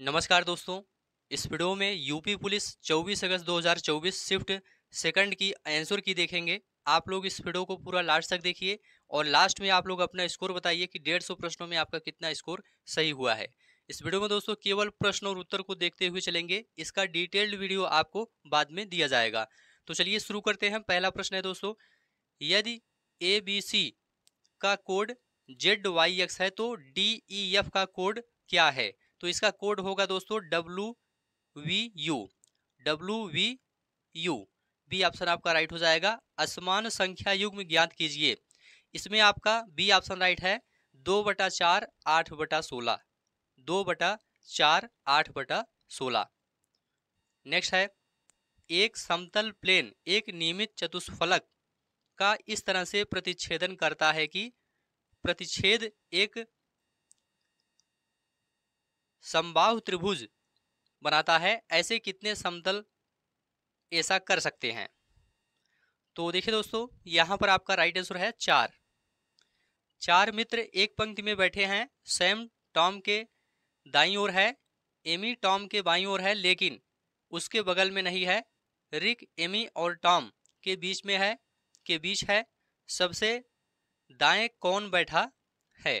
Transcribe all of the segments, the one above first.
नमस्कार दोस्तों इस वीडियो में यूपी पुलिस 24 अगस्त 2024 शिफ्ट सेकंड की आंसर की देखेंगे आप लोग इस वीडियो को पूरा लास्ट तक देखिए और लास्ट में आप लोग अपना स्कोर बताइए कि डेढ़ सौ प्रश्नों में आपका कितना स्कोर सही हुआ है इस वीडियो में दोस्तों केवल प्रश्न और उत्तर को देखते हुए चलेंगे इसका डिटेल्ड वीडियो आपको बाद में दिया जाएगा तो चलिए शुरू करते हैं पहला प्रश्न है दोस्तों यदि ए बी सी का कोड जेड वाई एक्स है तो डी ई एफ का कोड क्या है तो इसका कोड होगा दोस्तों W V U W V U B option आपका राइट हो जाएगा असमान संख्या युग में ज्ञात कीजिए इसमें आपका बी ऑप्शन राइट है दो बटा चार आठ बटा सोलह दो बटा चार आठ बटा सोलह नेक्स्ट है एक समतल प्लेन एक नियमित चतुष्फलक का इस तरह से प्रतिच्छेदन करता है कि प्रतिच्छेद एक समबाह त्रिभुज बनाता है ऐसे कितने समतल ऐसा कर सकते हैं तो देखिए दोस्तों यहाँ पर आपका राइट आंसर है चार चार मित्र एक पंक्ति में बैठे हैं सैम टॉम के दाई ओर है एमी टॉम के बाई ओर है लेकिन उसके बगल में नहीं है रिक एमी और टॉम के बीच में है के बीच है सबसे दाएं कौन बैठा है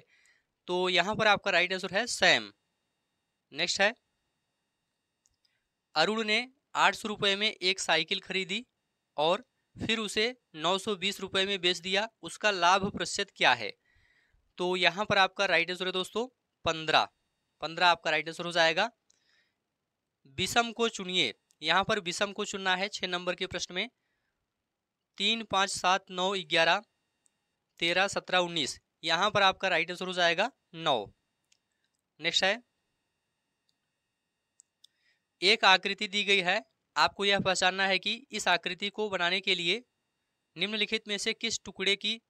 तो यहाँ पर आपका राइट आंसर है सैम नेक्स्ट है अरुण ने आठ सौ रुपये में एक साइकिल खरीदी और फिर उसे नौ सौ बीस रुपये में बेच दिया उसका लाभ प्रतिशत क्या है तो यहाँ पर आपका राइट आंसर है दोस्तों पंद्रह पंद्रह आपका राइट आंसर हो जाएगा विषम को चुनिए यहाँ पर विषम को चुनना है छः नंबर के प्रश्न में तीन पाँच सात नौ ग्यारह तेरह सत्रह उन्नीस यहाँ पर आपका राइट आंसर हो जाएगा नौ नेक्स्ट है एक आकृति दी गई है आपको यह पहचानना है कि इस आकृति को बनाने के लिए निम्नलिखित में से किस टुकड़े की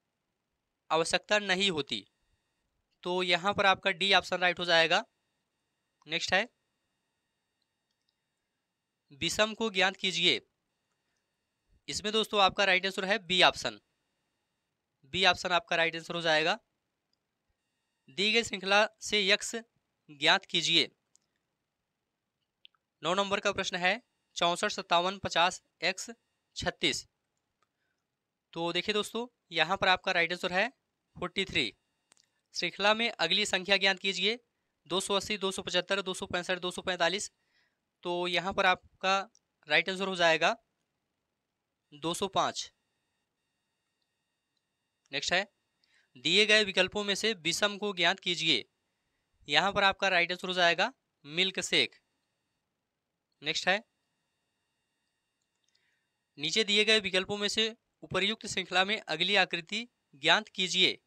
आवश्यकता नहीं होती तो यहाँ पर आपका डी ऑप्शन राइट हो जाएगा नेक्स्ट है विषम को ज्ञात कीजिए इसमें दोस्तों आपका राइट आंसर है बी ऑप्शन बी ऑप्शन आपका राइट आंसर हो जाएगा दी गई श्रृंखला से यक्ष ज्ञात कीजिए नौ नंबर का प्रश्न है चौंसठ सत्तावन पचास एक्स छत्तीस तो देखिए दोस्तों यहाँ पर आपका राइट आंसर है फोर्टी थ्री श्रृंखला में अगली संख्या ज्ञात कीजिए दो सौ अस्सी दो सौ पचहत्तर दो सौ पैंसठ दो सौ पैंतालीस तो यहाँ पर आपका राइट आंसर हो जाएगा दो सौ पाँच नेक्स्ट है दिए गए विकल्पों में से विषम को ज्ञात कीजिए यहाँ पर आपका राइट आंसर हो जाएगा मिल्क शेख नेक्स्ट है नीचे दिए गए विकल्पों में से उपरयुक्त श्रृंखला में अगली आकृति ज्ञात कीजिए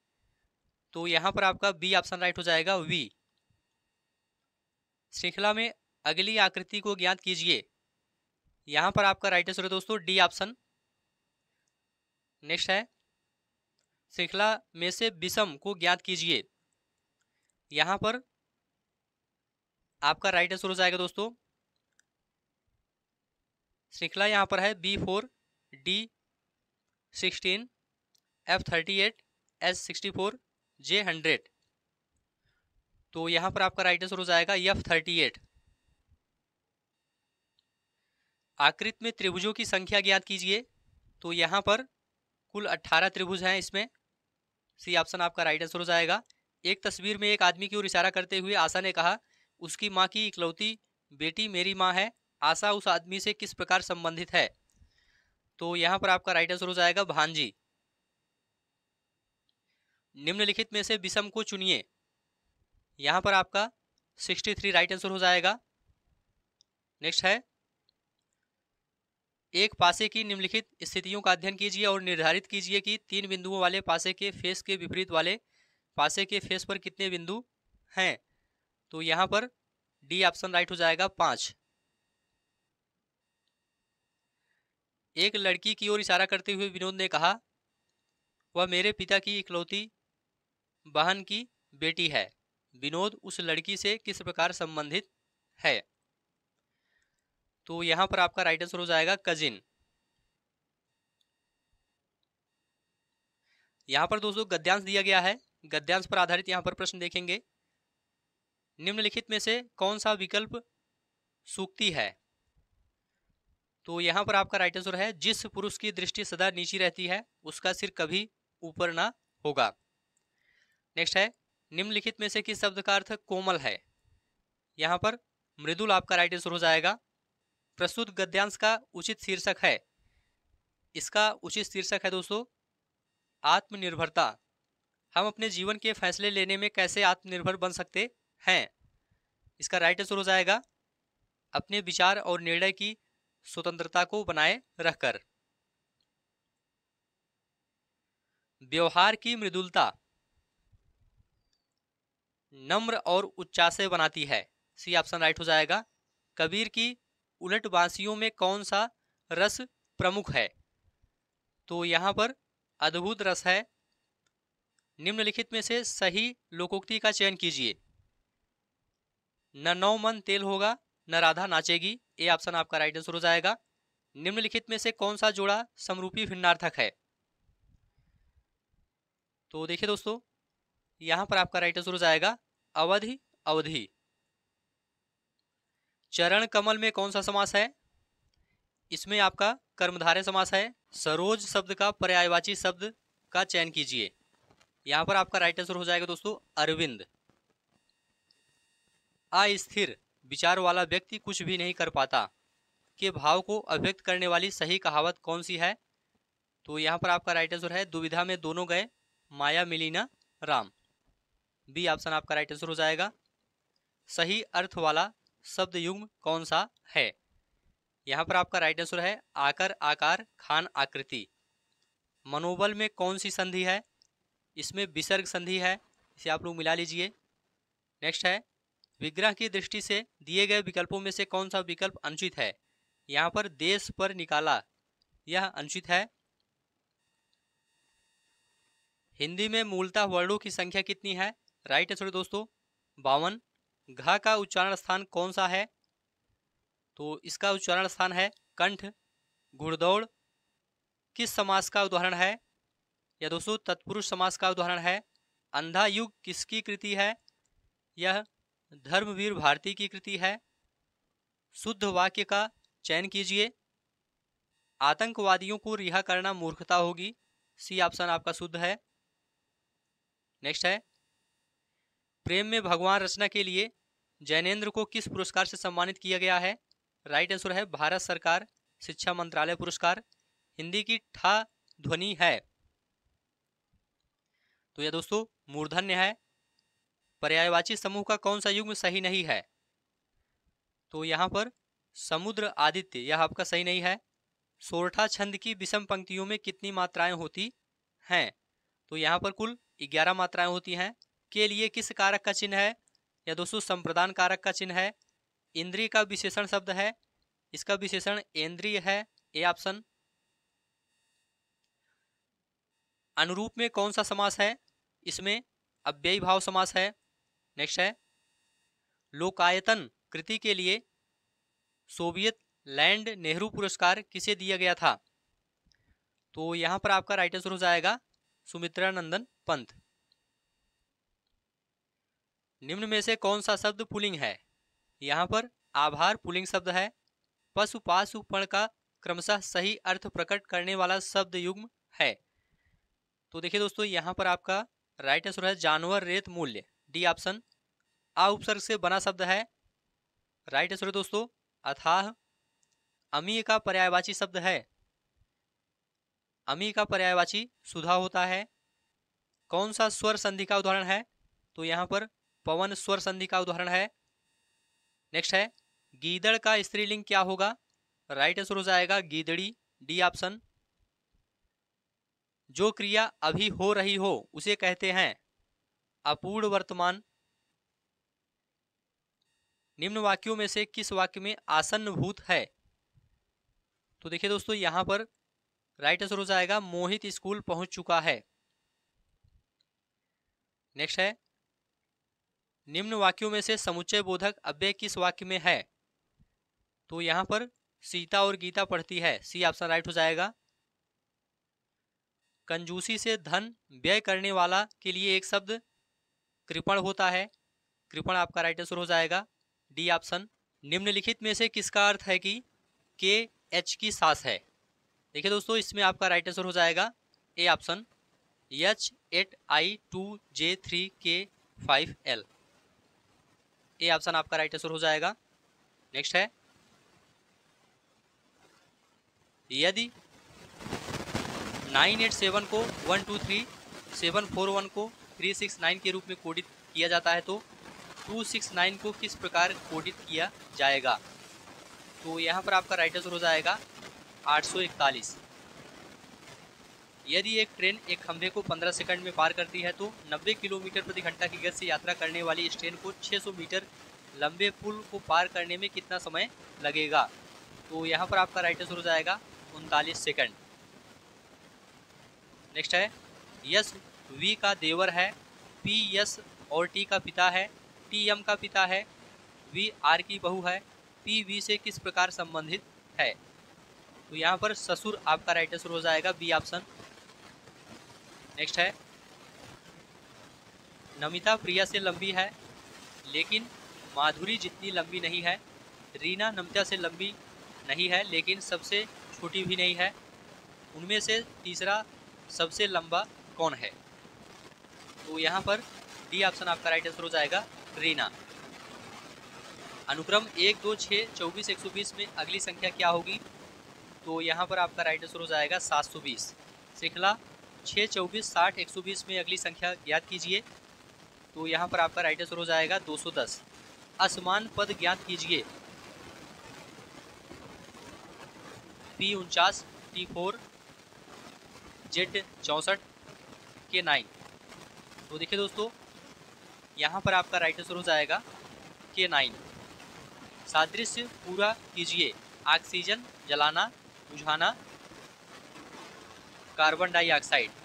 तो यहां पर आपका बी ऑप्शन राइट हो जाएगा वी श्रृंखला में अगली आकृति को ज्ञात कीजिए यहां पर आपका राइट आंसर है दोस्तों डी ऑप्शन नेक्स्ट है श्रृंखला में से विषम को ज्ञात कीजिए यहां पर आपका राइट आंसर हो जाएगा दोस्तों श्रृंखला यहाँ पर है B four D sixteen F thirty eight S sixty four J hundred तो यहाँ पर आपका राइट आंसर हो जाएगा एफ थर्टी एट आकृत में त्रिभुजों की संख्या ज्ञात कीजिए तो यहाँ पर कुल अट्ठारह त्रिभुज हैं इसमें सी ऑप्शन आपका राइट आंसर हो जाएगा एक तस्वीर में एक आदमी की ओर इशारा करते हुए आशा ने कहा उसकी माँ की इकलौती बेटी मेरी माँ है आशा उस आदमी से किस प्रकार संबंधित है तो यहाँ पर आपका राइट आंसर हो जाएगा भांजी निम्नलिखित में से विषम को चुनिए यहाँ पर आपका 63 राइट आंसर हो जाएगा नेक्स्ट है एक पासे की निम्नलिखित स्थितियों का अध्ययन कीजिए और निर्धारित कीजिए कि तीन बिंदुओं वाले पासे के फेस के विपरीत वाले पासे के फेस पर कितने बिंदु हैं तो यहाँ पर डी ऑप्शन राइट हो जाएगा पाँच एक लड़की की ओर इशारा करते हुए विनोद ने कहा वह मेरे पिता की इकलौती बहन की बेटी है विनोद उस लड़की से किस प्रकार संबंधित है तो यहाँ पर आपका राइट आंसर हो जाएगा कजिन यहाँ पर दोस्तों गद्यांश दिया गया है गद्यांश पर आधारित यहाँ पर प्रश्न देखेंगे निम्नलिखित में से कौन सा विकल्प सूक्ति है तो यहाँ पर आपका राइट आंसर है जिस पुरुष की दृष्टि सदा नीची रहती है उसका सिर कभी ऊपर ना होगा नेक्स्ट है निम्नलिखित में से किस शब्द का अर्थ कोमल है यहाँ पर मृदुल आपका राइट आंसर हो जाएगा प्रस्तुत गद्यांश का उचित शीर्षक है इसका उचित शीर्षक है दोस्तों आत्मनिर्भरता हम अपने जीवन के फैसले लेने में कैसे आत्मनिर्भर बन सकते हैं इसका राइट आंसर हो जाएगा अपने विचार और निर्णय की स्वतंत्रता को बनाए रखकर व्यवहार की मृदुलता नम्र और से बनाती है सी ऑप्शन राइट हो जाएगा कबीर की उलट बांसियों में कौन सा रस प्रमुख है तो यहाँ पर अद्भुत रस है निम्नलिखित में से सही लोकोक्ति का चयन कीजिए न नौ मन तेल होगा न राधा नाचेगी ए ऑप्शन आपका राइट आंसर हो जाएगा निम्नलिखित में से कौन सा जोड़ा समरूपी भिन्नार्थक है तो देखिए दोस्तों यहां पर आपका राइट आंसर हो जाएगा अवधि अवधि चरण कमल में कौन सा समास है इसमें आपका कर्मधारय समास है सरोज शब्द का पर्यायवाची शब्द का चयन कीजिए यहां पर आपका राइट आंसर हो जाएगा दोस्तों अरविंद अस्थिर विचार वाला व्यक्ति कुछ भी नहीं कर पाता के भाव को अभिव्यक्त करने वाली सही कहावत कौन सी है तो यहाँ पर आपका राइट आंसर है दुविधा में दोनों गए माया मिलीना राम बी ऑप्शन आपका राइट आंसर हो जाएगा सही अर्थ वाला शब्द युग्म कौन सा है यहाँ पर आपका राइट आंसर है आकर आकार खान आकृति मनोबल में कौन सी संधि है इसमें विसर्ग संधि है इसे आप लोग मिला लीजिए नेक्स्ट है विग्रह की दृष्टि से दिए गए विकल्पों में से कौन सा विकल्प अनुचित है यहाँ पर देश पर निकाला यह अनुचित है हिंदी में मूलतः वर्णों की संख्या कितनी है राइट आंसर दोस्तों बावन घा का उच्चारण स्थान कौन सा है तो इसका उच्चारण स्थान है कंठ घुड़दौड़ किस समास का उदाहरण है या दोस्तों तत्पुरुष समास का उदाहरण है अंधा युग किसकी कृति है यह धर्मवीर भारती की कृति है शुद्ध वाक्य का चयन कीजिए आतंकवादियों को रिहा करना मूर्खता होगी सी ऑप्शन आपका शुद्ध है नेक्स्ट है प्रेम में भगवान रचना के लिए जैनेन्द्र को किस पुरस्कार से सम्मानित किया गया है राइट आंसर है भारत सरकार शिक्षा मंत्रालय पुरस्कार हिंदी की ठा ध्वनि है तो यह दोस्तों मूर्धन्य है पर्यायवाची समूह का कौन सा युग्म सही नहीं है तो यहाँ पर समुद्र आदित्य यह आपका सही नहीं है सोरठा छंद की विषम पंक्तियों में कितनी मात्राएं होती हैं तो यहाँ पर कुल ग्यारह मात्राएं होती हैं के लिए किस कारक का चिन्ह है या दोस्तों संप्रदान कारक का चिन्ह है इंद्रिय का विशेषण शब्द है इसका विशेषण इंद्रिय है ए ऑप्शन अनुरूप में कौन सा समास है इसमें अव्ययी भाव समास है नेक्स्ट है लोकायतन कृति के लिए सोवियत लैंड नेहरू पुरस्कार किसे दिया गया था तो यहाँ पर आपका राइट आंसर हो जाएगा सुमित्रा नंदन पंत निम्न में से कौन सा शब्द पुलिंग है यहां पर आभार पुलिंग शब्द है पशु पाशुपण का क्रमशः सही अर्थ प्रकट करने वाला शब्द युग्म है तो देखिए दोस्तों यहां पर आपका राइट आंसर है जानवर रेत मूल्य डी ऑप्शन आ उपसर्ग से बना शब्द है राइट आंसर दोस्तों अथाह अमी का पर्यायवाची शब्द है अमी का पर्यायवाची सुधा होता है कौन सा स्वर संधि का उदाहरण है तो यहाँ पर पवन स्वर संधि का उदाहरण है नेक्स्ट है गीदड़ का स्त्रीलिंग क्या होगा राइट आंसर हो जाएगा गीदड़ी डी ऑप्शन जो क्रिया अभी हो रही हो उसे कहते हैं अपूर्ण वर्तमान निम्न वाक्यों में से किस वाक्य में आसन्न भूत है तो देखिए दोस्तों यहां पर राइट आंसर हो जाएगा मोहित स्कूल पहुंच चुका है नेक्स्ट है निम्न वाक्यों में से समुच्चय बोधक अव्यय किस वाक्य में है तो यहां पर सीता और गीता पढ़ती है सी ऑप्शन राइट हो जाएगा कंजूसी से धन व्यय करने वाला के लिए एक शब्द कृपण होता है कृपण आपका राइट आंसर हो जाएगा डी ऑप्शन निम्नलिखित में से किसका अर्थ है कि के एच की सास है देखिए दोस्तों इसमें आपका राइट आंसर हो जाएगा A option H eight I two J three K five L A option आपका राइट आंसर हो जाएगा नेक्स्ट है यदि नाइन एट सेवन को one two three seven four one को थ्री सिक्स नाइन के रूप में कोडित किया जाता है तो टू सिक्स नाइन को किस प्रकार कोडित किया जाएगा तो यहाँ पर आपका राइट आंसर हो जाएगा आठ सौ इकतालीस यदि एक ट्रेन एक खंभे को 15 सेकंड में पार करती है तो 90 किलोमीटर प्रति घंटा की गति से यात्रा करने वाली इस ट्रेन को 600 मीटर लंबे पुल को पार करने में कितना समय लगेगा तो यहाँ पर आपका राइट आंसर हो जाएगा उनतालीस सेकंड नेक्स्ट है यस वी का देवर है पी एस और टी का पिता है टी एम का पिता है वी आर की बहू है पी वी से किस प्रकार संबंधित है तो यहाँ पर ससुर आपका राइट आंसर हो जाएगा बी ऑप्शन नेक्स्ट है नमिता प्रिया से लंबी है लेकिन माधुरी जितनी लंबी नहीं है रीना नमिता से लंबी नहीं है लेकिन सबसे छोटी भी नहीं है उनमें से तीसरा सबसे लंबा कौन है तो यहाँ पर डी ऑप्शन आपका राइट आंसर हो जाएगा रीना अनुक्रम एक दो छः चौबीस एक सौ बीस में अगली संख्या क्या होगी तो यहाँ पर आपका राइट आंसर हो जाएगा सात सौ बीस श्रृंखला छः चौबीस साठ एक सौ बीस में अगली संख्या ज्ञात कीजिए तो यहाँ पर आपका राइट आंसर हो जाएगा दो सौ दस असमान पद ज्ञात कीजिए पी उनचास टी फोर जेड चौंसठ के नाइन तो देखिए दोस्तों यहाँ पर आपका राइट आंसर हो जाएगा के नाइन सादृश्य पूरा कीजिए ऑक्सीजन जलाना बुझाना कार्बन डाइऑक्साइड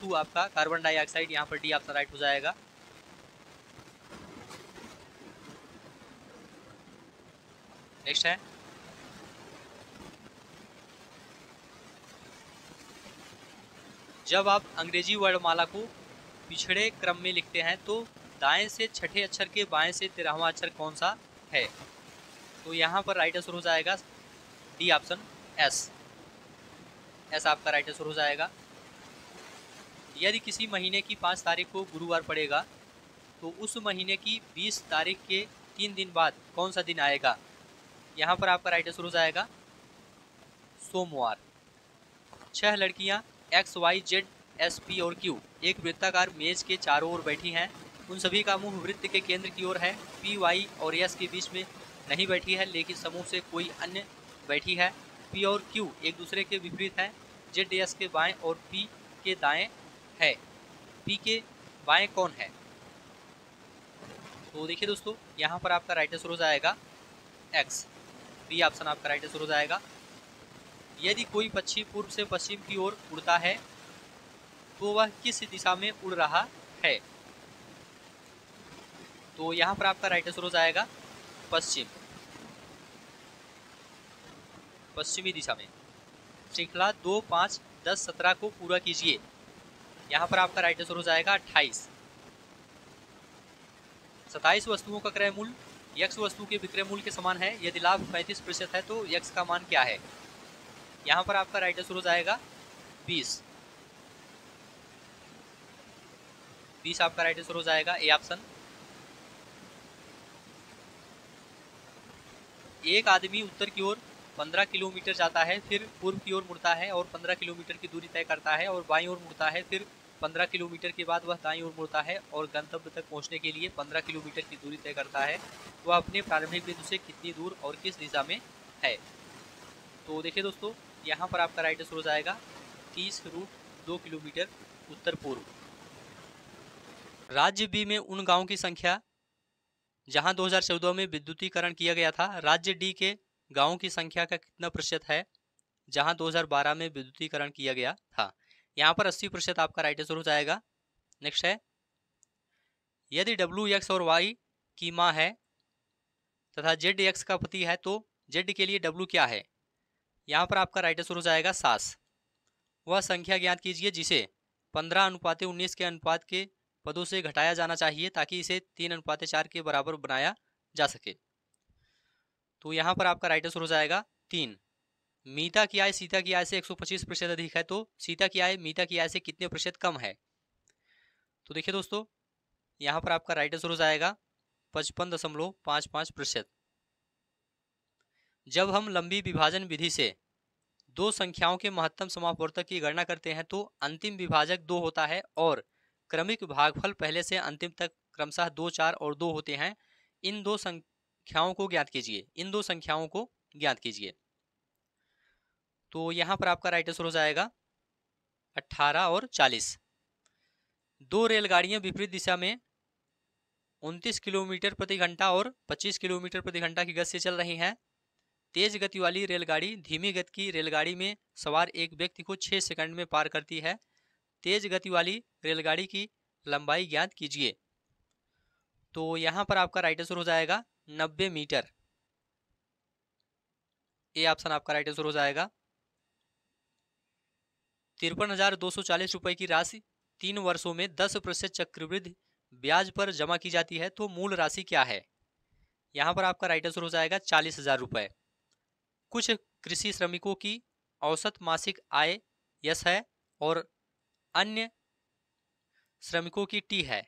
टू आपका कार्बन डाइऑक्साइड यहाँ पर डी आपका राइट हो जाएगा नेक्स्ट है जब आप अंग्रेजी वर्णमाला को पिछड़े क्रम में लिखते हैं तो दाएं से छठे अक्षर के बाएं से तेरहवा अक्षर कौन सा है तो यहाँ पर राइट आंसर हो जाएगा डी ऑप्शन एस एस आपका राइट आंसर हो जाएगा यदि किसी महीने की पाँच तारीख को गुरुवार पड़ेगा तो उस महीने की बीस तारीख के तीन दिन बाद कौन सा दिन आएगा यहाँ पर आपका राइट आंसर हो जाएगा सोमवार छह लड़कियाँ X Y Z S P और क्यू एक वृत्ताकार मेज के चारों ओर बैठी हैं उन सभी का मुंह वृत्त के केंद्र की ओर है पी वाई और एस के बीच में नहीं बैठी है लेकिन समूह से कोई अन्य बैठी है पी और क्यू एक दूसरे के विपरीत हैं जेड एस के बाएं और पी के दाएं है पी के बाएं कौन है तो देखिए दोस्तों यहाँ पर आपका राइट आंसर हो जाएगा एक्स बी ऑप्शन आपका राइट आंसर हो जाएगा यदि कोई पक्षी पूर्व से पश्चिम की ओर उड़ता है तो वह किस दिशा में उड़ रहा है तो यहां पर आपका राइट आंसर हो जाएगा पश्चिम पश्चिमी दिशा में श्रृंखला दो पांच दस सत्रह को पूरा कीजिए यहां पर आपका राइट आंसर हो जाएगा अट्ठाईस सताइस वस्तुओं का क्रय मूल्य यक्ष वस्तु के विक्रय मूल्य के समान है यदि लाभ पैंतीस प्रतिशत है तो यक्ष का मान क्या है यहां पर आपका राइट आंसर हो जाएगा बीस बीस आपका राइट आंसर हो जाएगा ए ऑप्शन एक आदमी उत्तर की ओर 15 किलोमीटर जाता है फिर पूर्व की ओर मुड़ता है और 15 किलोमीटर की दूरी तय करता है और बाईं ओर मुड़ता है फिर 15 किलोमीटर के बाद वह दाईं ओर मुड़ता है और गंतव्य तक पहुंचने के लिए 15 किलोमीटर की दूरी तय करता है वह अपने प्रारंभिक बिंदु से कितनी दूर और किस दिशा में है तो देखिए दोस्तों यहाँ पर आपका राइट आंसर हो जाएगा तीस रूट दो किलोमीटर उत्तर पूर्व राज्य बी में उन गांवों की संख्या जहां 2014 में विद्युतीकरण किया गया था राज्य डी के गांवों की संख्या का कितना प्रतिशत है जहां 2012 में विद्युतीकरण किया गया था यहाँ पर 80 प्रतिशत आपका राइट आंसर हो जाएगा नेक्स्ट है यदि डब्ल्यू एक्स और वाई की माँ है तथा जेड एक्स का पति है तो जेड के लिए डब्ल्यू क्या है यहाँ पर आपका राइट आंसर हो जाएगा सास वह संख्या ज्ञात कीजिए जिसे पंद्रह अनुपात उन्नीस के अनुपात के पदों से घटाया जाना चाहिए ताकि इसे तीन अनुपात चार के बराबर बनाया जा सके तो यहाँ पर आपका राइट आंसर हो जाएगा तीन मीता की आय सीता की आय से 125 प्रतिशत अधिक है तो सीता की आय मीता की आय से कितने प्रतिशत कम है तो देखिए दोस्तों यहाँ पर आपका राइट आंसर हो जाएगा पचपन दशमलव पाँच पाँच प्रतिशत जब हम लंबी विभाजन विधि से दो संख्याओं के महत्तम समापवर्तक की गणना करते हैं तो अंतिम विभाजक दो होता है और क्रमिक भागफल पहले से अंतिम तक क्रमशः दो चार और दो होते हैं इन दो संख्याओं को ज्ञात कीजिए इन दो संख्याओं को ज्ञात कीजिए तो यहाँ पर आपका राइट आंसर हो जाएगा अट्ठारह और चालीस दो रेलगाड़ियाँ विपरीत दिशा में उनतीस किलोमीटर प्रति घंटा और पच्चीस किलोमीटर प्रति घंटा की गति से चल रही हैं तेज गति वाली रेलगाड़ी धीमी गति की रेलगाड़ी में सवार एक व्यक्ति को छः सेकंड में पार करती है तेज गति वाली रेलगाड़ी की लंबाई ज्ञात कीजिए तो यहाँ पर आपका राइट आंसर हो जाएगा नब्बे मीटर ए ऑप्शन आपका राइट आंसर हो जाएगा तिरपन हजार दो सौ चालीस रुपए की राशि तीन वर्षों में दस प्रतिशत चक्रवृद्धि ब्याज पर जमा की जाती है तो मूल राशि क्या है यहाँ पर आपका राइट आंसर हो जाएगा चालीस हजार रुपए कुछ कृषि श्रमिकों की औसत मासिक आय यस है और अन्य श्रमिकों की टी है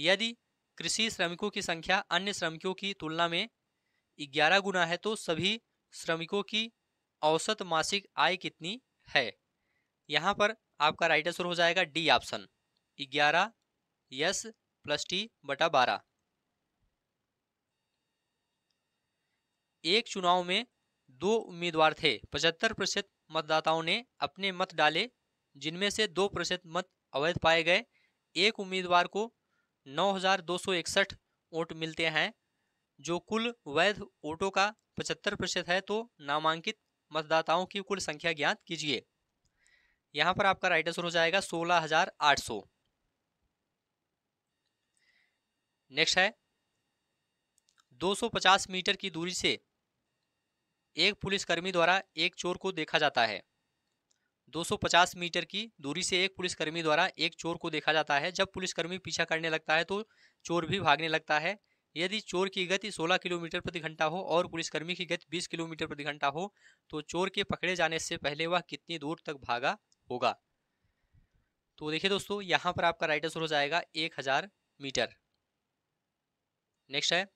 यदि कृषि श्रमिकों की संख्या अन्य श्रमिकों की तुलना में ग्यारह गुना है तो सभी श्रमिकों की औसत मासिक आय कितनी है यहाँ पर आपका राइट आंसर हो जाएगा डी ऑप्शन ग्यारह यस प्लस टी बटा बारह एक चुनाव में दो उम्मीदवार थे पचहत्तर प्रतिशत मतदाताओं ने अपने मत डाले जिनमें से दो प्रतिशत मत अवैध पाए गए एक उम्मीदवार को नौ वोट मिलते हैं जो कुल वैध वोटों का पचहत्तर प्रतिशत है तो नामांकित मतदाताओं की कुल संख्या ज्ञात कीजिए यहाँ पर आपका राइट आंसर हो जाएगा 16,800। नेक्स्ट है 250 मीटर की दूरी से एक पुलिसकर्मी द्वारा एक चोर को देखा जाता है 250 मीटर की दूरी से एक पुलिसकर्मी द्वारा एक चोर को देखा जाता है जब पुलिसकर्मी पीछा करने लगता है तो चोर भी भागने लगता है यदि चोर की गति 16 किलोमीटर प्रति घंटा हो और पुलिसकर्मी की गति 20 किलोमीटर प्रति घंटा हो तो चोर के पकड़े जाने से पहले वह कितनी दूर तक भागा होगा तो देखिए दोस्तों यहाँ पर आपका राइट आंसर हो जाएगा एक हजार मीटर नेक्स्ट है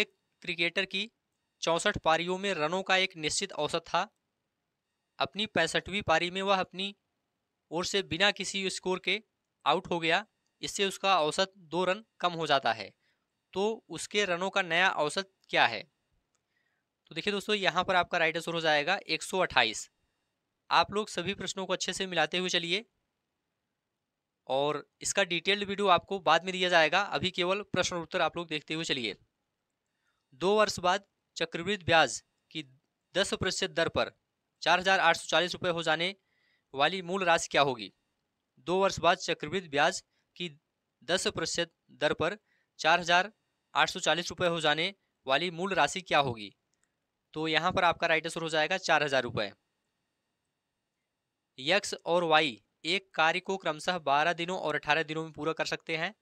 एक क्रिकेटर की चौसठ पारियों में रनों का एक निश्चित औसत था अपनी पैंसठवीं पारी में वह अपनी ओर से बिना किसी स्कोर के आउट हो गया इससे उसका औसत दो रन कम हो जाता है तो उसके रनों का नया औसत क्या है तो देखिए दोस्तों यहाँ पर आपका राइट आंसर हो जाएगा 128 आप लोग सभी प्रश्नों को अच्छे से मिलाते हुए चलिए और इसका डिटेल्ड वीडियो आपको बाद में दिया जाएगा अभी केवल प्रश्न उत्तर आप लोग देखते हुए चलिए दो वर्ष बाद चक्रवृद्ध ब्याज की दस प्रतिशत दर पर चार हजार आठ सौ चालीस रुपये हो जाने वाली मूल राशि क्या होगी दो वर्ष बाद चक्रवृद्धि ब्याज की दस प्रतिशत दर पर चार हजार आठ सौ चालीस रुपये हो जाने वाली मूल राशि क्या होगी तो यहाँ पर आपका राइट आंसर हो जाएगा चार हजार रुपये यक्स और वाई एक कार्य को क्रमशः बारह दिनों और अठारह दिनों में पूरा कर सकते हैं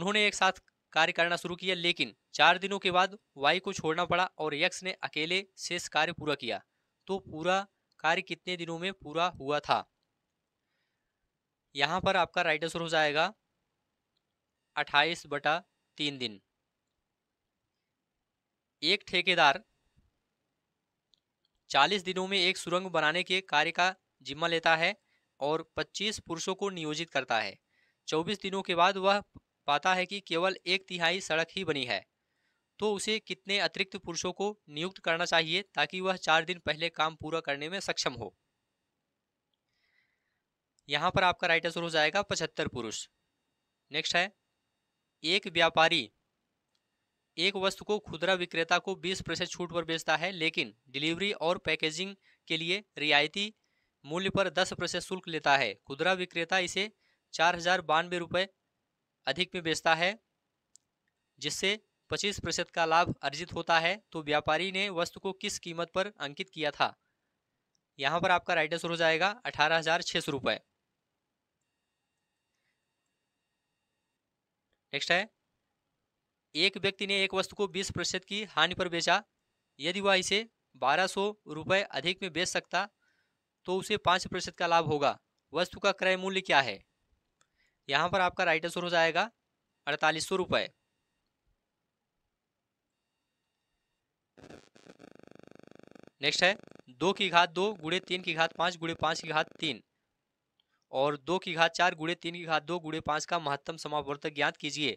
उन्होंने एक साथ कार्य करना शुरू किया लेकिन चार दिनों के बाद वाई को छोड़ना पड़ा और यक्स ने अकेले शेष कार्य पूरा किया तो पूरा कार्य कितने दिनों में पूरा हुआ था यहाँ पर आपका राइट आंसर हो जाएगा अट्ठाईस बटा तीन दिन एक ठेकेदार चालीस दिनों में एक सुरंग बनाने के कार्य का जिम्मा लेता है और पच्चीस पुरुषों को नियोजित करता है चौबीस दिनों के बाद वह पाता है कि केवल एक तिहाई सड़क ही बनी है तो उसे कितने अतिरिक्त पुरुषों को नियुक्त करना चाहिए ताकि वह चार दिन पहले काम पूरा करने में सक्षम हो यहाँ पर आपका राइट आंसर हो जाएगा पचहत्तर पुरुष नेक्स्ट है एक व्यापारी एक वस्तु को खुदरा विक्रेता को 20 प्रतिशत छूट पर बेचता है लेकिन डिलीवरी और पैकेजिंग के लिए रियायती मूल्य पर 10 प्रतिशत शुल्क लेता है खुदरा विक्रेता इसे चार हजार बानवे रुपये अधिक में बेचता है जिससे 25 प्रतिशत का लाभ अर्जित होता है तो व्यापारी ने वस्तु को किस कीमत पर अंकित किया था यहाँ पर आपका राइट आंसर हो जाएगा अठारह हजार छः सौ रुपए नेक्स्ट है एक व्यक्ति ने एक वस्तु को 20 प्रतिशत की हानि पर बेचा यदि वह इसे बारह सौ रुपए अधिक में बेच सकता तो उसे पांच प्रतिशत का लाभ होगा वस्तु का क्रय मूल्य क्या है यहाँ पर आपका राइट आंसर हो जाएगा अड़तालीस सौ रुपये नेक्स्ट है दो की घात दो गुड़े तीन की घात पाँच गुड़े पाँच की घात तीन और दो की घात चार गुड़े तीन की घात दो गुड़े पाँच का महत्तम समावर्तक ज्ञात कीजिए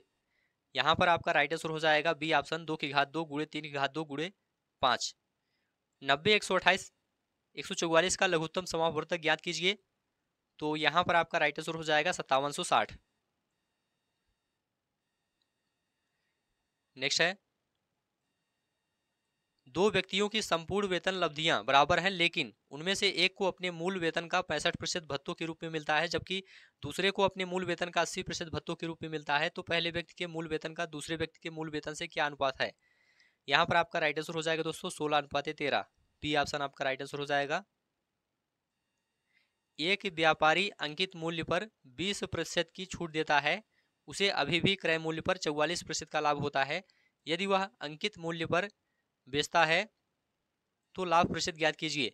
यहाँ पर आपका राइट आंसर हो जाएगा बी ऑप्शन दो की घात दो गुड़े तीन की घात दो गुड़े पाँच नब्बे एक सौ अट्ठाईस एक सौ चौवालीस का लघुत्तम समावर्तक ज्ञात कीजिए तो यहां पर आपका राइट आंसर हो जाएगा सत्तावन सौ साठ नेक्स्ट है दो व्यक्तियों की संपूर्ण वेतन लब्धियां बराबर हैं लेकिन उनमें से एक को अपने मूल वेतन का पैंसठ प्रतिशत भत्तों के रूप में मिलता है जबकि दूसरे को अपने मूल वेतन का अस्सी प्रतिशत भत्तों के रूप में मिलता है तो पहले व्यक्ति के मूल वेतन का दूसरे व्यक्ति के मूल वेतन से क्या अनुपात है यहाँ पर आपका राइट आंसर हो जाएगा दोस्तों सोलह अनुपात तेरह बी ऑप्शन आपका राइट आंसर हो जाएगा एक व्यापारी अंकित मूल्य पर 20 प्रतिशत की छूट देता है उसे अभी भी क्रय मूल्य पर 44 प्रतिशत का लाभ होता है यदि वह अंकित मूल्य पर बेचता है तो लाभ प्रतिशत ज्ञात कीजिए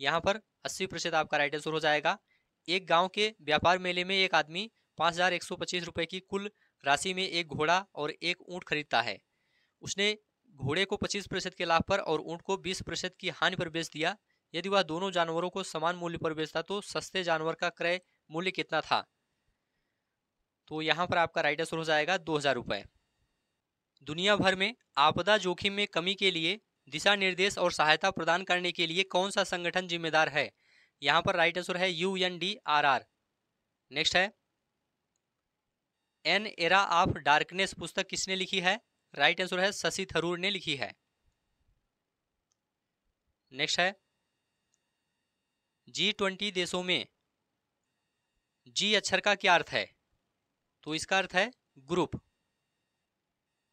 यहाँ पर 80 प्रतिशत आपका राइट आंसर हो जाएगा एक गांव के व्यापार मेले में एक आदमी पाँच हज़ार एक सौ पच्चीस रुपये की कुल राशि में एक घोड़ा और एक ऊँट खरीदता है उसने घोड़े को पच्चीस प्रतिशत के लाभ पर और ऊँट को बीस प्रतिशत की हानि पर बेच दिया यदि वह दोनों जानवरों को समान मूल्य पर बेचता तो सस्ते जानवर का क्रय मूल्य कितना था तो यहाँ पर आपका राइट आंसर हो जाएगा दो हजार रुपये दुनिया भर में आपदा जोखिम में कमी के लिए दिशा निर्देश और सहायता प्रदान करने के लिए कौन सा संगठन जिम्मेदार है यहाँ पर राइट आंसर है U N D R R next है एन एरा ऑफ डार्कनेस पुस्तक किसने लिखी है राइट आंसर है शशि थरूर ने लिखी है नेक्स्ट है जी ट्वेंटी देशों में जी अक्षर का क्या अर्थ है तो इसका अर्थ है ग्रुप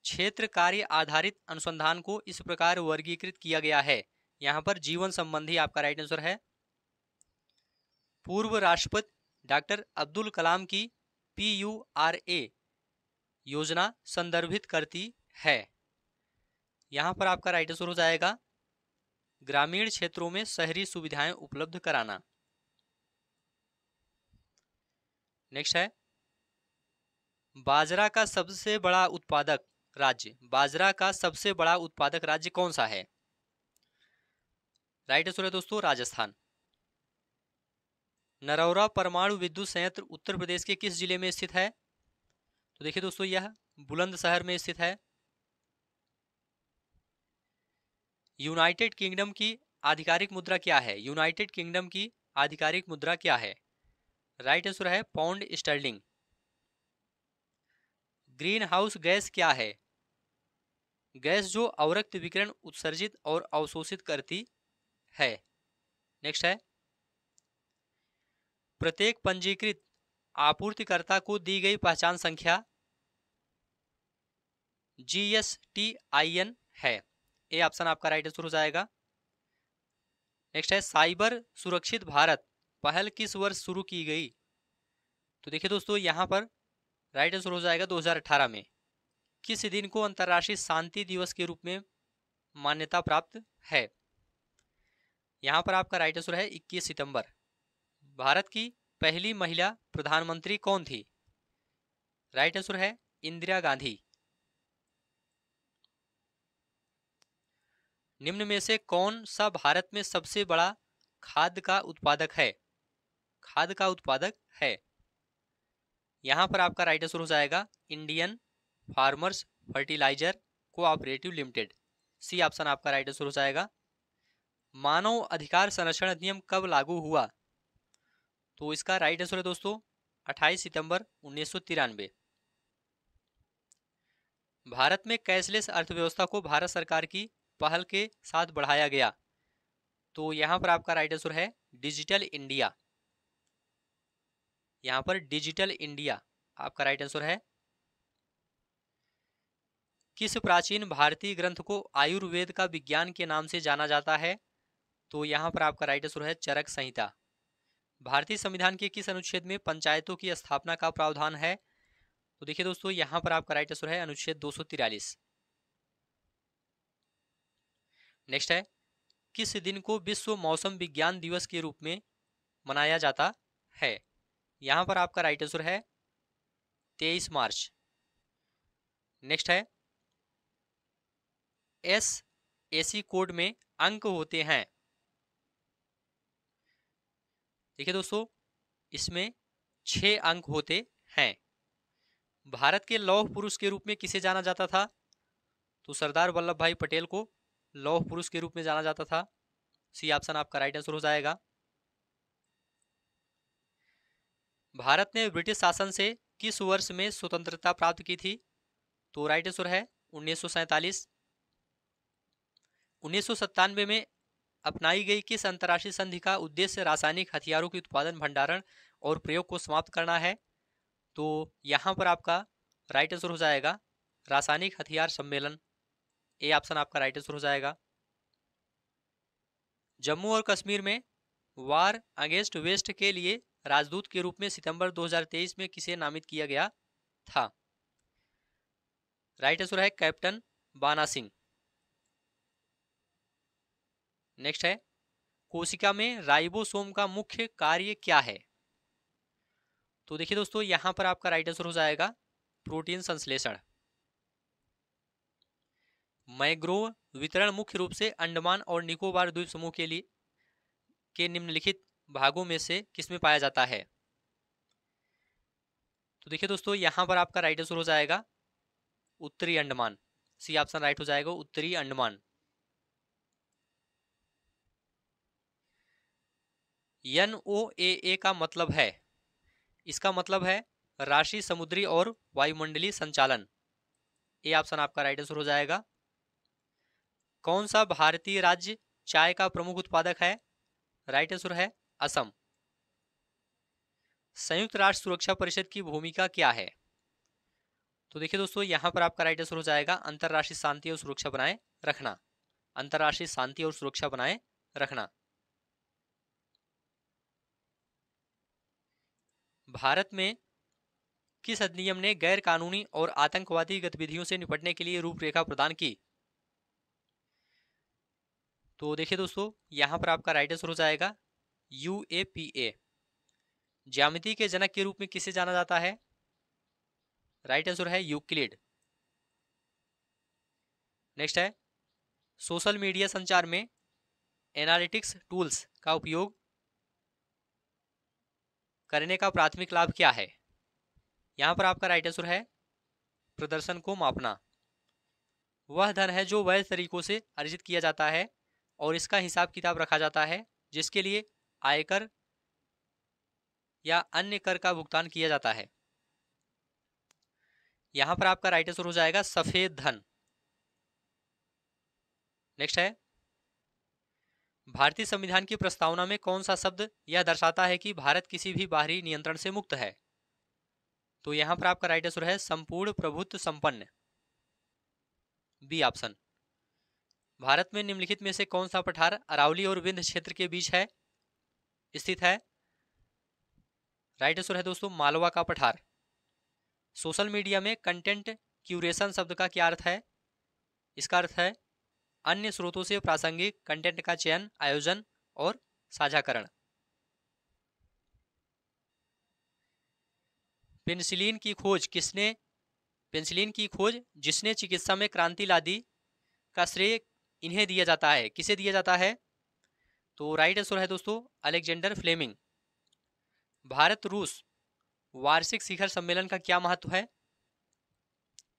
क्षेत्र कार्य आधारित अनुसंधान को इस प्रकार वर्गीकृत किया गया है यहां पर जीवन संबंधी आपका राइट आंसर है पूर्व राष्ट्रपति डॉक्टर अब्दुल कलाम की पी यू आर ए योजना संदर्भित करती है यहाँ पर आपका राइट आंसर हो जाएगा ग्रामीण क्षेत्रों में शहरी सुविधाएं उपलब्ध कराना नेक्स्ट है बाजरा का सबसे बड़ा उत्पादक राज्य बाजरा का सबसे बड़ा उत्पादक राज्य कौन सा है राइट आंसर है दोस्तों राजस्थान नरौरा परमाणु विद्युत संयंत्र उत्तर प्रदेश के किस जिले में स्थित है तो देखिए दोस्तों यह बुलंदशहर में स्थित है यूनाइटेड किंगडम की आधिकारिक मुद्रा क्या है यूनाइटेड किंगडम की आधिकारिक मुद्रा क्या है राइट आंसर है pound sterling green house gas क्या है गैस जो अवरक्त विकिरण उत्सर्जित और अवशोषित करती है नेक्स्ट है प्रत्येक पंजीकृत आपूर्तिकर्ता को दी गई पहचान संख्या G S T I N है ए ऑप्शन आपका राइट आंसर हो जाएगा नेक्स्ट है साइबर सुरक्षित भारत पहल किस वर्ष शुरू की गई तो देखिए दोस्तों यहाँ पर राइट आंसर हो जाएगा 2018 में किस दिन को अंतर्राष्ट्रीय शांति दिवस के रूप में मान्यता प्राप्त है यहाँ पर आपका राइट आंसर है 21 सितंबर भारत की पहली महिला प्रधानमंत्री कौन थी राइट आंसर है इंदिरा गांधी निम्न में से कौन सा भारत में सबसे बड़ा खाद का उत्पादक है खाद का उत्पादक है यहां पर आपका राइट आंसर हो जाएगा Indian farmers fertiliser cooperative limited C option आपका राइट आंसर हो जाएगा मानव अधिकार संरक्षण अधिनियम कब लागू हुआ तो इसका राइट आंसर है दोस्तों 28 सितंबर उन्नीस भारत में कैशलेस अर्थव्यवस्था को भारत सरकार की पहल के साथ बढ़ाया गया तो यहाँ पर आपका राइट आंसर है डिजिटल इंडिया यहाँ पर डिजिटल इंडिया आपका राइट आंसर है किस प्राचीन भारतीय ग्रंथ को आयुर्वेद का विज्ञान के नाम से जाना जाता है तो यहाँ पर आपका राइट आंसर है चरक संहिता भारतीय संविधान के किस अनुच्छेद में पंचायतों की स्थापना का प्रावधान है तो देखिए दोस्तों यहाँ पर आपका राइट आंसर है अनुच्छेद दो नेक्स्ट है किस दिन को विश्व मौसम विज्ञान दिवस के रूप में मनाया जाता है यहाँ पर आपका राइट आंसर है तेईस मार्च नेक्स्ट है एस एसी कोड में अंक होते हैं देखिए दोस्तों इसमें छह अंक होते हैं भारत के लौह पुरुष के रूप में किसे जाना जाता था तो सरदार वल्लभ भाई पटेल को लौह पुरुष के रूप में जाना जाता था सी ऑप्शन आपका राइट आंसर हो जाएगा भारत ने ब्रिटिश शासन से किस वर्ष में स्वतंत्रता प्राप्त की थी तो राइट आंसर है उन्नीस सौ में अपनाई गई किस अंतर्राष्ट्रीय संधि का उद्देश्य रासायनिक हथियारों के उत्पादन भंडारण और प्रयोग को समाप्त करना है तो यहाँ पर आपका राइट आंसर हो जाएगा रासायनिक हथियार सम्मेलन ए ऑप्शन आपका राइट आंसर हो जाएगा जम्मू और कश्मीर में वार अगेंस्ट वेस्ट के लिए राजदूत के रूप में सितंबर 2023 में किसे नामित किया गया था राइट आंसर है कैप्टन बाना सिंह नेक्स्ट है कोशिका में राइबोसोम का मुख्य कार्य क्या है तो देखिए दोस्तों यहां पर आपका राइट आंसर हो जाएगा प्रोटीन संश्लेषण मैग्रोव वितरण मुख्य रूप से अंडमान और निकोबार द्वीप समूह के लिए के निम्नलिखित भागों में से किसमें पाया जाता है तो देखिए दोस्तों यहाँ पर आपका राइट आंसर हो जाएगा उत्तरी अंडमान सी ऑप्शन राइट हो जाएगा उत्तरी अंडमान एन ओ ए ए का मतलब है इसका मतलब है राशि समुद्री और वायुमंडलीय संचालन ए ऑप्शन आपका राइट आंसर हो जाएगा कौन सा भारतीय राज्य चाय का प्रमुख उत्पादक है राइट आंसर है असम संयुक्त राष्ट्र सुरक्षा परिषद की भूमिका क्या है तो देखिए दोस्तों यहां पर आपका राइट आंसर हो जाएगा अंतर्राष्ट्रीय शांति और सुरक्षा बनाए रखना अंतर्राष्ट्रीय शांति और सुरक्षा बनाए रखना भारत में किस अधिनियम ने गैर कानूनी और आतंकवादी गतिविधियों से निपटने के लिए रूपरेखा प्रदान की तो देखिए दोस्तों यहाँ पर आपका राइट आंसर हो जाएगा यू ए पी ए ज्यामिति के जनक के रूप में किसे जाना जाता है राइट आंसर है यूक्लिड नेक्स्ट है सोशल मीडिया संचार में एनालिटिक्स टूल्स का उपयोग करने का प्राथमिक लाभ क्या है यहाँ पर आपका राइट आंसर है प्रदर्शन को मापना वह धन है जो वैध तरीकों से अर्जित किया जाता है और इसका हिसाब किताब रखा जाता है जिसके लिए आयकर या अन्य कर का भुगतान किया जाता है यहां पर आपका राइट आंसर हो जाएगा सफेद धन नेक्स्ट है भारतीय संविधान की प्रस्तावना में कौन सा शब्द यह दर्शाता है कि भारत किसी भी बाहरी नियंत्रण से मुक्त है तो यहां पर आपका राइट आंसर है संपूर्ण प्रभुत्व संपन्न बी ऑप्शन भारत में निम्नलिखित में से कौन सा पठार अरावली और विंध्य क्षेत्र के बीच है स्थित है राइट आंसर है दोस्तों मालवा का पठार सोशल मीडिया में कंटेंट क्यूरेशन शब्द का क्या अर्थ है इसका अर्थ है अन्य स्रोतों से प्रासंगिक कंटेंट का चयन आयोजन और साझाकरण पेंसिलिन की खोज किसने पेंसिलिन की खोज जिसने चिकित्सा में क्रांति ला दी का श्रेय इन्हें दिया जाता है किसे दिया जाता है तो राइट आंसर है दोस्तों अलेक्जेंडर फ्लेमिंग भारत रूस वार्षिक शिखर सम्मेलन का क्या महत्व है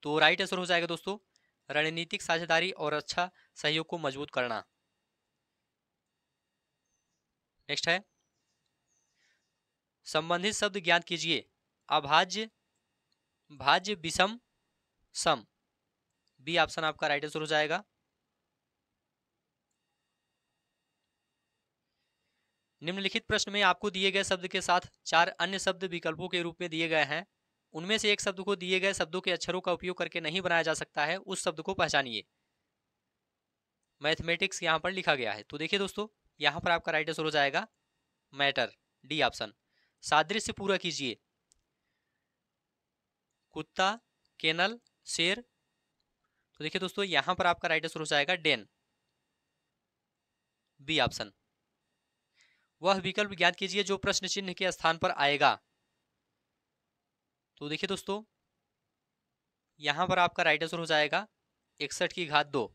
तो राइट आंसर हो जाएगा दोस्तों रणनीतिक साझेदारी और अच्छा सहयोग को मजबूत करना नेक्स्ट है संबंधित शब्द ज्ञात कीजिए अभाज्य भाज्य विषम सम बी ऑप्शन आपका राइट आंसर हो जाएगा निम्नलिखित प्रश्न में आपको दिए गए शब्द के साथ चार अन्य शब्द विकल्पों के रूप में दिए गए हैं उनमें से एक शब्द को दिए गए शब्दों के अक्षरों का उपयोग करके नहीं बनाया जा सकता है उस शब्द को पहचानिए मैथमेटिक्स यहाँ पर लिखा गया है तो देखिए दोस्तों यहाँ पर आपका राइट आंसर हो जाएगा मैटर डी ऑप्शन सादृश्य पूरा कीजिए कुत्ता केनल शेर तो देखिए दोस्तों यहाँ पर आपका राइट आंसर हो जाएगा डेन बी ऑप्शन वह विकल्प ज्ञात कीजिए जो प्रश्न चिन्ह के स्थान पर आएगा तो देखिए दोस्तों यहां पर आपका राइट आंसर हो जाएगा इकसठ की घात दो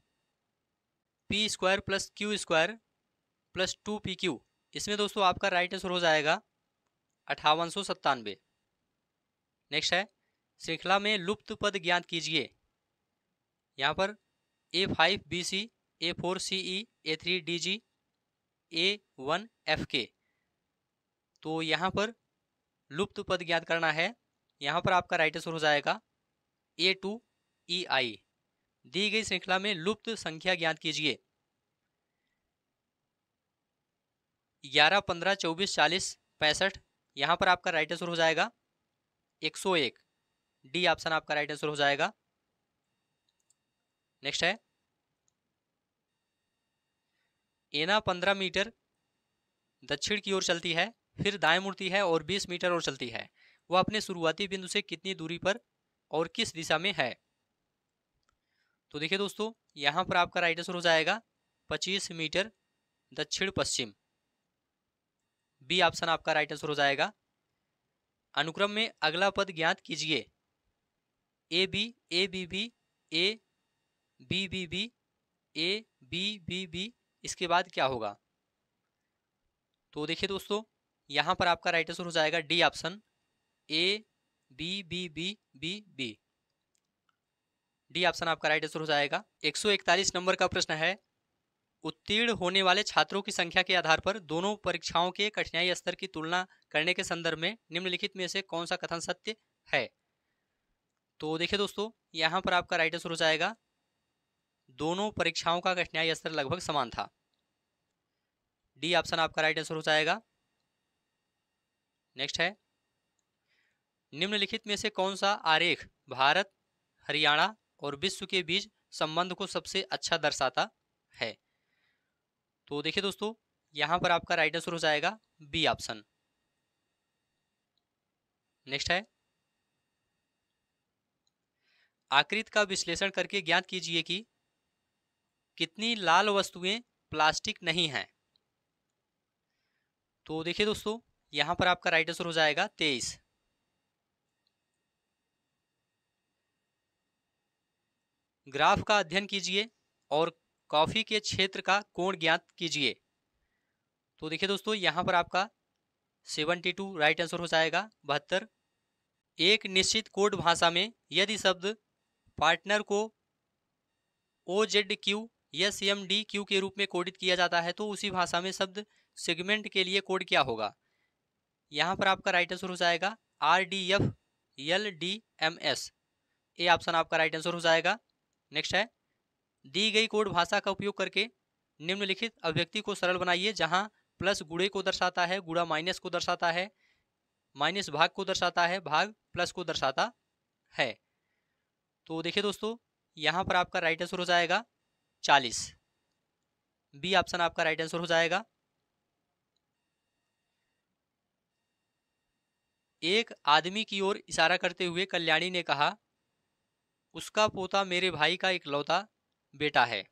P square plus Q square plus two P Q इसमें दोस्तों आपका राइट आंसर हो जाएगा अठावन सौ सत्तानवे नेक्स्ट है श्रृंखला में लुप्त पद ज्ञात कीजिए यहां पर A five B C A four C E A three D G A one F K तो यहाँ पर लुप्त पद ज्ञात करना है यहाँ पर आपका राइट आंसर हो जाएगा ए टू ई आई दी गई श्रृंखला में लुप्त संख्या ज्ञात कीजिए ग्यारह पंद्रह चौबीस चालीस पैंसठ यहाँ पर आपका राइट आंसर हो जाएगा एक सौ एक डी ऑप्शन आपका राइट आंसर हो जाएगा नेक्स्ट है एना पंद्रह मीटर दक्षिण की ओर चलती है फिर दाएं मुड़ती है और बीस मीटर और चलती है वह अपने शुरुआती बिंदु से कितनी दूरी पर और किस दिशा में है तो देखिए दोस्तों यहाँ पर आपका राइट आंसर हो जाएगा पच्चीस मीटर दक्षिण पश्चिम बी ऑप्शन आपका राइट आंसर हो जाएगा अनुक्रम में अगला पद ज्ञात कीजिए A B A B B A B B B A B B B इसके बाद क्या होगा तो देखिए दोस्तों यहाँ पर आपका राइट आंसर हो जाएगा D option A B B B B B D option आपका राइट आंसर हो जाएगा 141 नंबर का प्रश्न है उत्तीर्ण होने वाले छात्रों की संख्या के आधार पर दोनों परीक्षाओं के कठिनाई स्तर की तुलना करने के संदर्भ में निम्नलिखित में से कौन सा कथन सत्य है तो देखिए दोस्तों यहाँ पर आपका राइट आंसर हो जाएगा दोनों परीक्षाओं का कठिनाई स्तर लगभग समान था डी ऑप्शन आपका राइट आंसर हो जाएगा नेक्स्ट है निम्नलिखित में से कौन सा आरेख भारत हरियाणा और विश्व के बीच संबंध को सबसे अच्छा दर्शाता है तो देखिए दोस्तों यहां पर आपका राइट आंसर हो जाएगा बी ऑप्शन नेक्स्ट है आकृत का विश्लेषण करके ज्ञात कीजिए कि कितनी लाल वस्तुएं प्लास्टिक नहीं हैं तो देखिए दोस्तों यहां पर आपका राइट आंसर हो जाएगा तेईस ग्राफ का अध्ययन कीजिए और कॉफी के क्षेत्र का कोण ज्ञात कीजिए तो देखिए दोस्तों यहां पर आपका सेवेंटी टू राइट आंसर हो जाएगा बहत्तर एक निश्चित कोड भाषा में यदि शब्द पार्टनर को ओ जेड क्यू यह सी डी क्यू के रूप में कोडित किया जाता है तो उसी भाषा में शब्द सेगमेंट के लिए कोड क्या होगा यहाँ पर आपका राइट आंसर हो जाएगा R D F L D M S A option आपका राइट आंसर हो जाएगा नेक्स्ट है दी गई कोड भाषा का उपयोग करके निम्नलिखित अभिव्यक्ति को सरल बनाइए जहाँ प्लस गुड़े को दर्शाता है गुड़ा माइनस को दर्शाता है माइनस भाग को दर्शाता है भाग प्लस को दर्शाता है तो देखिए दोस्तों यहाँ पर आपका राइट आंसर हो जाएगा चालीस बी ऑप्शन आपका राइट आंसर हो जाएगा एक आदमी की ओर इशारा करते हुए कल्याणी ने कहा उसका पोता मेरे भाई का इकलौता बेटा है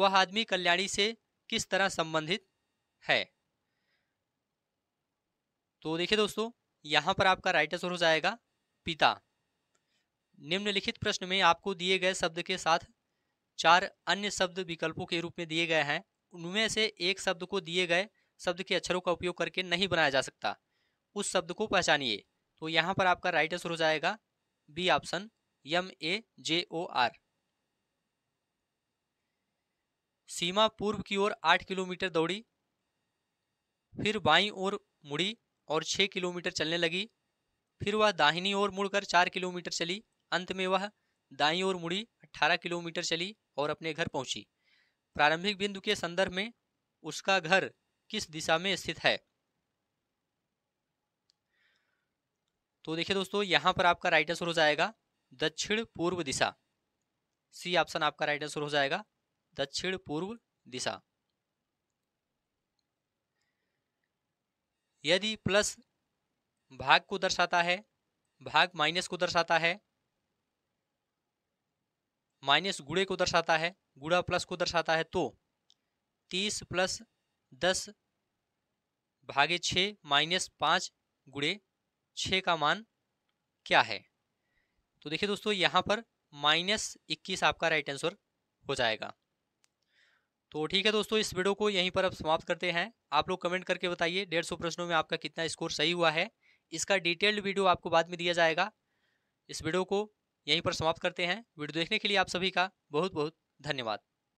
वह आदमी कल्याणी से किस तरह संबंधित है तो देखिए दोस्तों यहां पर आपका राइट आंसर हो जाएगा पिता निम्नलिखित प्रश्न में आपको दिए गए शब्द के साथ चार अन्य शब्द विकल्पों के रूप में दिए गए हैं उनमें से एक शब्द को दिए गए शब्द के अक्षरों का उपयोग करके नहीं बनाया जा सकता उस शब्द को पहचानिए तो यहाँ पर आपका राइट आंसर हो जाएगा B option M A J O R सीमा पूर्व की ओर आठ किलोमीटर दौड़ी फिर बाईं ओर मुड़ी और छः किलोमीटर चलने लगी फिर वह दाहिनी ओर मुड़कर चार किलोमीटर चली अंत में वह दाईं ओर मुड़ी 18 किलोमीटर चली और अपने घर पहुंची प्रारंभिक बिंदु के संदर्भ में उसका घर किस दिशा में स्थित है तो देखिए दोस्तों यहां पर आपका राइट आंसर हो जाएगा दक्षिण पूर्व दिशा सी ऑप्शन आपका राइट आंसर हो जाएगा दक्षिण पूर्व दिशा यदि प्लस भाग को दर्शाता है भाग माइनस को दर्शाता है माइनस गुड़े को दर्शाता है गुड़ा प्लस को दर्शाता है तो तीस प्लस दस भागे छः माइनस पाँच गुड़े छः का मान क्या है तो देखिए दोस्तों यहाँ पर माइनस इक्कीस आपका राइट आंसर हो जाएगा तो ठीक है दोस्तों इस वीडियो को यहीं पर अब समाप्त करते हैं आप लोग कमेंट करके बताइए डेढ़ सौ प्रश्नों में आपका कितना स्कोर सही हुआ है इसका डिटेल्ड वीडियो आपको बाद में दिया जाएगा इस वीडियो को यहीं पर समाप्त करते हैं वीडियो देखने के लिए आप सभी का बहुत बहुत धन्यवाद